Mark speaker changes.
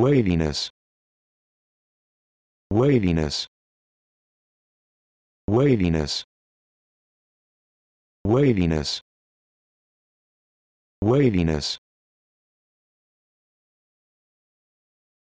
Speaker 1: waviness waviness waviness waviness waviness